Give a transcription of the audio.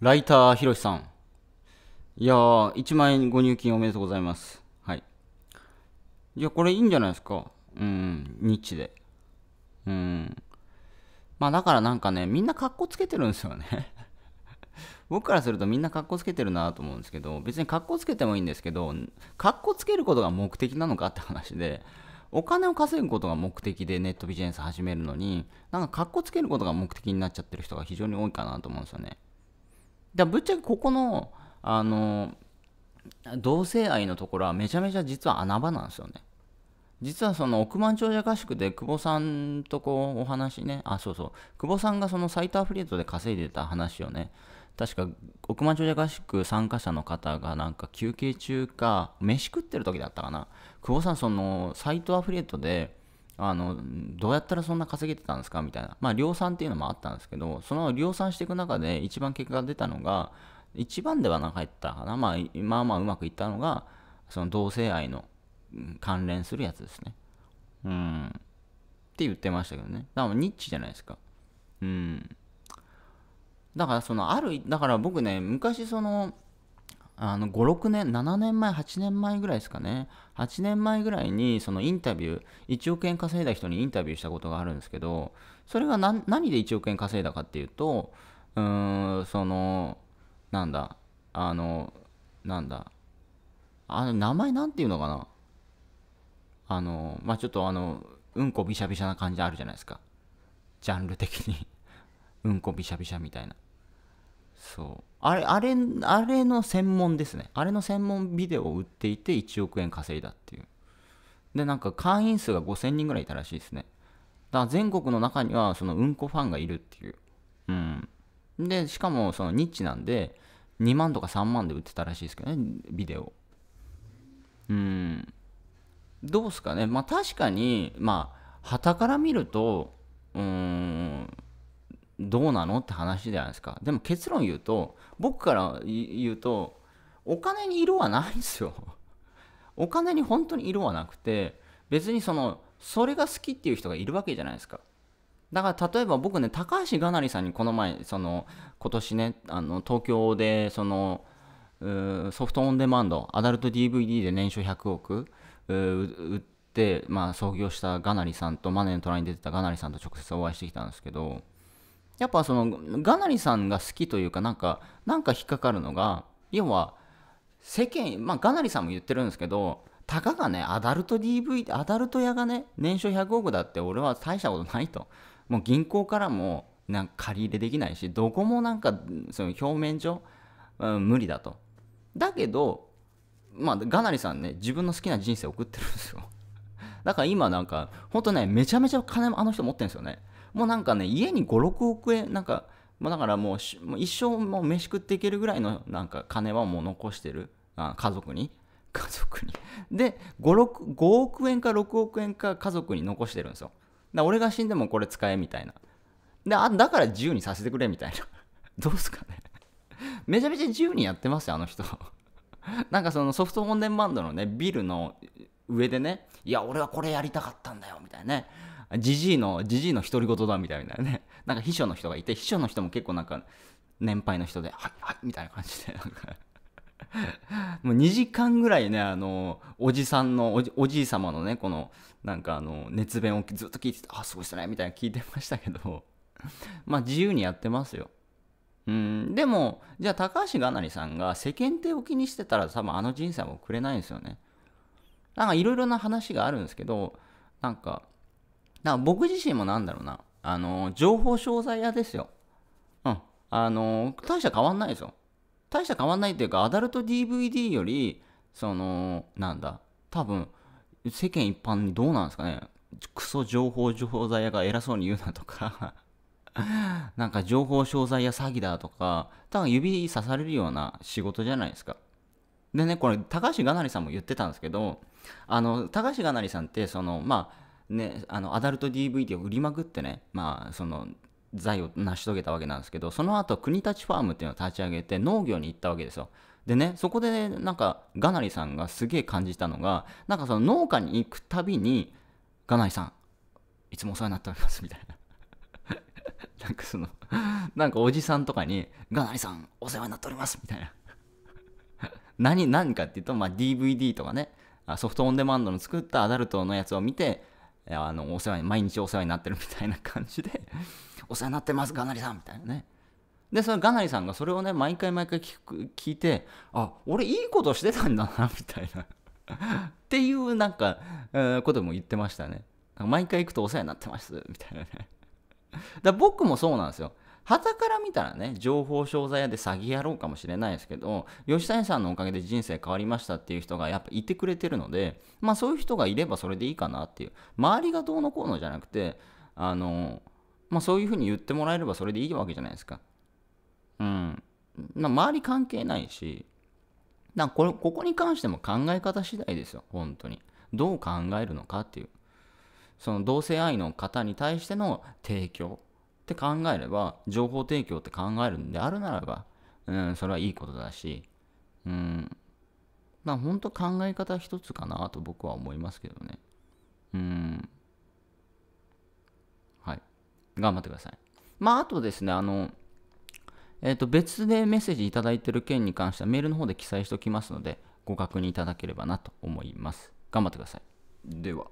ライターひろしさん。いやー、1万円ご入金おめでとうございます。はい。いや、これいいんじゃないですか。うん、ニッチで。うん。まあだからなんかね、みんな格好つけてるんですよね 僕からするとみんな格好つけてるなと思うんですけど、別に格好つけてもいいんですけど、格好つけることが目的なのかって話で、お金を稼ぐことが目的でネットビジネス始めるのに、なんか格好つけることが目的になっちゃってる人が非常に多いかなと思うんですよね。だぶっちゃけここの、あの、同性愛のところはめちゃめちゃ実は穴場なんですよね。実はその億万長者合宿で久保さんとこうお話ね、あ、そうそう、久保さんがそのサイトアフリエイトで稼いでた話をね、確か億万長者合宿参加者の方がなんか休憩中か、飯食ってる時だったかな、久保さんそのサイトアフリエイトであのどうやったらそんな稼げてたんですかみたいな、まあ、量産っていうのもあったんですけどその量産していく中で一番結果が出たのが一番ではなかったかな、まあ、まあまあうまくいったのがその同性愛の関連するやつですねうんって言ってましたけどねだからニッチじゃないですかうんだからそのあるだから僕ね昔そのあの5、6年、7年前、8年前ぐらいですかね。8年前ぐらいに、そのインタビュー、1億円稼いだ人にインタビューしたことがあるんですけど、それが何で1億円稼いだかっていうと、うーん、その、なんだ、あの、なんだ、あの、名前なんていうのかな。あの、まあ、ちょっとあの、うんこびしゃびしゃな感じあるじゃないですか。ジャンル的に うんこびしゃびしゃみたいな。そうあれあれあれの専門ですねあれの専門ビデオを売っていて1億円稼いだっていうでなんか会員数が5000人ぐらいいたらしいですねだから全国の中にはそのうんこファンがいるっていううんでしかもそのニッチなんで2万とか3万で売ってたらしいですけどねビデオうんどうすかねまあ確かにまあはたから見るとうんどうなのって話じゃないですかでも結論言うと僕から言うとお金に色はないんですよ お金に本当に色はなくて別にそのそれが好きっていう人がいるわけじゃないですかだから例えば僕ね高橋がなりさんにこの前その今年ねあの東京でそのソフトオンデマンドアダルト DVD で年収100億売って、まあ、創業したがなりさんとマネーの虎に出てたがなりさんと直接お会いしてきたんですけどやっぱそのガナリさんが好きというかなんかなんか引っかかるのが要は世間まあガナリさんも言ってるんですけどたかがねアダルト DV アダルト屋がね年商100億だって俺は大したことないともう銀行からもなんか借り入れできないしどこもなんかその表面上、うん、無理だとだけどまあガナリさんね自分の好きな人生送ってるんですよだから今なんか、ほんとね、めちゃめちゃ金あの人持ってるんですよね。もうなんかね、家に5、6億円、なんか、もうだからもう一生もう飯食っていけるぐらいのなんか金はもう残してる。あ家族に。家族に。で5、5億円か6億円か家族に残してるんですよ。だ俺が死んでもこれ使えみたいな。で、あだから自由にさせてくれみたいな。どうすかね。めちゃめちゃ自由にやってますよ、あの人。なんかそのソフト本ンデマンドのね、ビルの上でね、いや、俺はこれやりたかったんだよ、みたいなね。じじいの、じじいの独り言だ、みたいなね。なんか秘書の人がいて、秘書の人も結構なんか、年配の人で、はい、はい、みたいな感じで、なんか もう2時間ぐらいね、あの、おじさんの、おじおじい様のね、この、なんかあの、熱弁をずっと聞いてて、あ、すごいっすね、みたいな聞いてましたけど、まあ自由にやってますよ。うん、でも、じゃあ高橋がなりさんが世間体を気にしてたら多分あの人生もくれないんですよね。なんかいろいろな話があるんですけど、なんか、なんか僕自身もなんだろうな、あの、情報商材屋ですよ。うん。あの、大した変わんないですよ。大した変わんないっていうか、アダルト DVD より、その、なんだ、多分、世間一般にどうなんですかね。クソ情報商材屋が偉そうに言うなとかなんか情報商材屋詐欺だとか、多分指さされるような仕事じゃないですか。でね、これ、高橋がなりさんも言ってたんですけど、あの、高橋がなりさんって、その、まあ、ね、あの、アダルト DVD を売りまくってね、まあ、その、財を成し遂げたわけなんですけど、その後、国立ファームっていうのを立ち上げて、農業に行ったわけですよ。でね、そこで、ね、なんか、がなりさんがすげえ感じたのが、なんかその農家に行くたびに、がなりさん、いつもお世話になっております、みたいな。なんかその、なんかおじさんとかに、がなりさん、お世話になっております、みたいな。何、何かっていうと、まあ、DVD とかね、ソフトオンデマンドの作ったアダルトのやつを見て、あの、お世話に、毎日お世話になってるみたいな感じで お世話になってます、ガナリさんみたいなね。で、そのガナリさんがそれをね、毎回毎回聞く聞いて、あ、俺いいことしてたんだな、みたいなっていうなんか、えー、ことも言ってましたね。毎回行くとお世話になってます、みたいなねだ僕もそうなんですよ。旗から見たらね、情報商材屋で詐欺野郎かもしれないですけど、吉谷さんのおかげで人生変わりましたっていう人がやっぱいてくれてるので、まあそういう人がいればそれでいいかなっていう、周りがどうのこうのじゃなくて、あの、まあそういうふうに言ってもらえればそれでいいわけじゃないですか。うん。まあ、周り関係ないし、なこれここに関しても考え方次第ですよ、本当に。どう考えるのかっていう。その同性愛の方に対しての提供。って考えれば、情報提供って考えるんであるならば、うん、それはいいことだし、うん、まあ本当考え方一つかなと僕は思いますけどね。うん。はい。頑張ってください。まああとですね、あの、えっ、ー、と別でメッセージいただいてる件に関してはメールの方で記載しておきますので、ご確認いただければなと思います。頑張ってください。では。